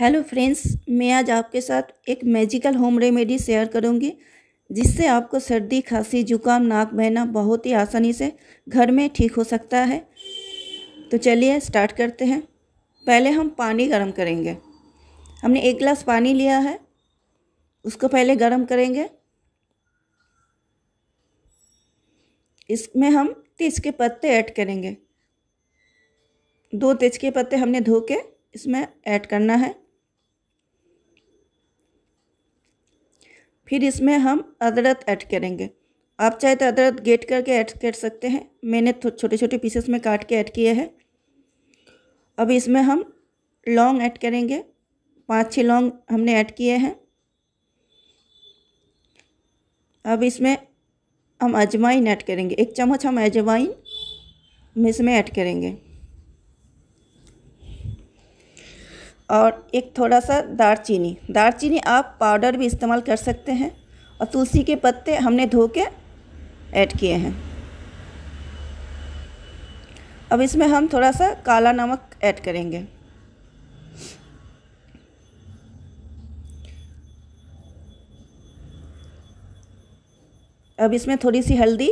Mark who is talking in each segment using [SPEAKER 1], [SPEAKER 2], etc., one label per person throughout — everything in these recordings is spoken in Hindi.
[SPEAKER 1] हेलो फ्रेंड्स मैं आज आपके साथ एक मैजिकल होम रेमेडी शेयर करूंगी जिससे आपको सर्दी खांसी जुकाम नाक बहना बहुत ही आसानी से घर में ठीक हो सकता है तो चलिए स्टार्ट करते हैं पहले हम पानी गर्म करेंगे हमने एक गिलास पानी लिया है उसको पहले गर्म करेंगे इसमें हम तेज के पत्ते ऐड करेंगे दो तेज के पत्ते हमने धो के इसमें ऐड करना है फिर इसमें हम अदरक ऐड करेंगे आप चाहे तो अदरक गेट करके ऐड कर सकते हैं मैंने छोटे छोटे पीसेस में काट के ऐड किए हैं अब इसमें हम लौंग ऐड करेंगे पाँच छः लौंग हमने ऐड किए हैं अब इसमें हम अजवाइन ऐड करेंगे एक चम्मच हम अजवाइन इसमें ऐड करेंगे और एक थोड़ा सा दारचीनी दारचीनी आप पाउडर भी इस्तेमाल कर सकते हैं और तुलसी के पत्ते हमने धो के ऐड किए हैं अब इसमें हम थोड़ा सा काला नमक ऐड करेंगे अब इसमें थोड़ी सी हल्दी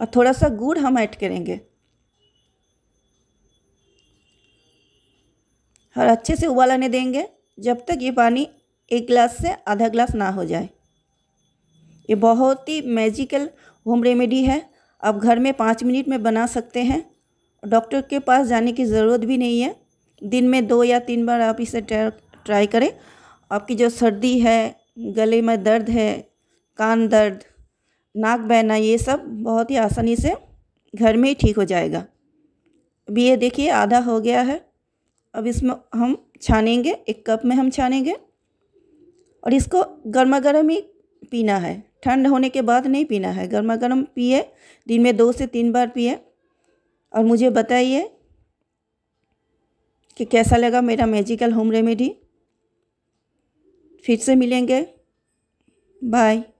[SPEAKER 1] और थोड़ा सा गुड़ हम ऐड करेंगे और अच्छे से उबालने देंगे जब तक ये पानी एक गिलास से आधा गिलास ना हो जाए ये बहुत ही मैजिकल होम रेमेडी है आप घर में पाँच मिनट में बना सकते हैं डॉक्टर के पास जाने की ज़रूरत भी नहीं है दिन में दो या तीन बार आप इसे ट्राई करें आपकी जो सर्दी है गले में दर्द है कान दर्द नाक बहना ये सब बहुत ही आसानी से घर में ही ठीक हो जाएगा अभी ये देखिए आधा हो गया है अब इसमें हम छानेंगे एक कप में हम छानेंगे और इसको गर्मा गर्म ही पीना है ठंड होने के बाद नहीं पीना है गर्मा गर्म पिए दिन में दो से तीन बार पिए और मुझे बताइए कि कैसा लगा मेरा मैजिकल होम रेमेडी फिर से मिलेंगे बाय